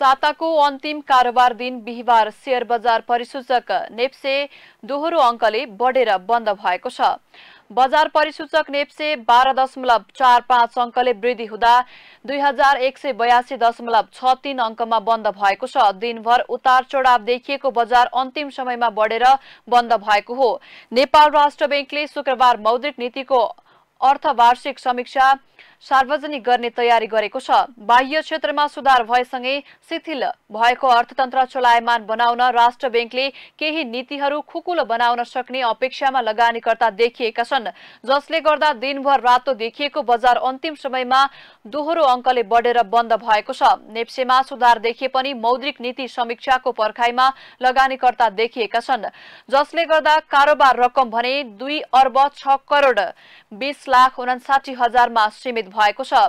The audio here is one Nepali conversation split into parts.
साताको अन्तिम कारोबार दिन बिहिबार शेयर बजार परिसूचक नेप्से दोहोरो अङ्कले बढेर बन्द भएको छ बजार परिसूचक नेप्से बाह्र दशमलव चार पाँच अङ्कले वृद्धि हुँदा दुई हजार एक सय बयासी दशमलव छ तीन अङ्कमा बन्द भएको छ दिनभर उतार चढाव देखिएको बजार अन्तिम समयमा बढेर बन्द भएको हो नेपाल राष्ट्र ब्याङ्कले शुक्रबार मौद्रिक नीतिको अर्थवार्षिक समीक्षा सार्वजनिक गर्ने तयारी गरेको छ बाह्य क्षेत्रमा सुधार भएसँगै शिथिल भएको अर्थतन्त्र चलायमान बनाउन राष्ट्र ब्याङ्कले केही नीतिहरू खुकुलो बनाउन सक्ने अपेक्षामा लगानीकर्ता देखिएका छन् जसले गर्दा दिनभर रातो देखिएको बजार अन्तिम समयमा दोहोरो अङ्कले बढेर बन्द भएको छ नेप्सेमा सुधार देखिए पनि मौद्रिक नीति समीक्षाको पर्खाइमा लगानीकर्ता देखिएका छन् जसले गर्दा कारोबार रकम भने दुई अर्ब छ करोड बीस लाख उनासाठी हजारमा सीमित भएको छ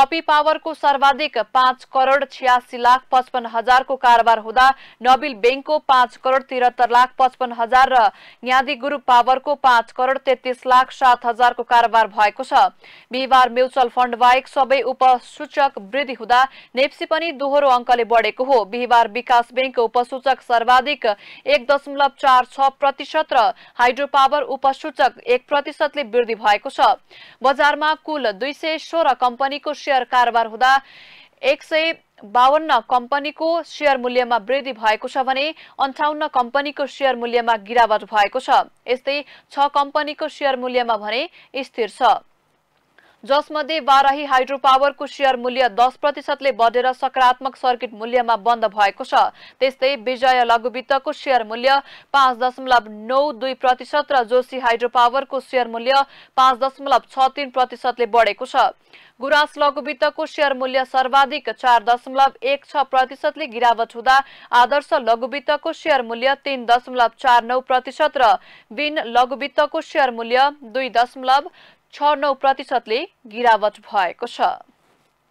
अपी पावरको सर्वाधिक पाँच करोड छ्यासी लाख पचपन्न हजारको कारोबार हुँदा नबिल ब्याङ्कको पाँच करोड त्रिहत्तर लाख पचपन्न हजार र न्यादी गुरु पावरको पाँच करोड तेत्तिस लाख सात हजारको कारोबार भएको छ बिहिबार म्युचुअल फण्ड बाहेक सबै उपसूचक वृद्धि हुँदा नेप्सी पनि दोहोरो अङ्कले बढेको हो बिहिबार विकास ब्याङ्कको उपसूचक सर्वाधिक एक दशमलव चार छ प्रतिशत र हाइड्रो पावर उपसूचक एक प्रतिशतले वृद्धि भएको छ बजारमा कुल दुई सय सोह्र कम्पनीको सेयर कारोबार हुँदा एक सय बावन्न कम्पनीको सेयर मूल्यमा वृद्धि भएको छ भने अन्ठाउन्न कम्पनीको सेयर मूल्यमा गिरावट भएको छ यस्तै छ कम्पनीको सेयर मूल्यमा भने स्थिर छ जसमध्ये बाराही हाइड्रो पावरको सेयर मूल्य दस प्रतिशतले बढेर सकारात्मक सर्किट मूल्यमा बन्द भएको छ त्यस्तै विजय लघुवित्तको सेयर मूल्य पाँच दशमलव नौ दुई प्रतिशत र जोशी हाइड्रो पावरको सेयर मूल्य पाँच दशमलव छ तीन प्रतिशतले बढेको छ गुराँस लघुवित्तको सेयर मूल्य सर्वाधिक चार दशमलव एक छ प्रतिशतले गिरावट हुँदा आदर्श लघुवित्तको सेयर मूल्य तीन दशमलव चार नौ प्रतिशत र बिन लघुवित्तको सेयर मूल्य दुई दशमलव छ नौ प्रतिशतले गिरावट भएको छ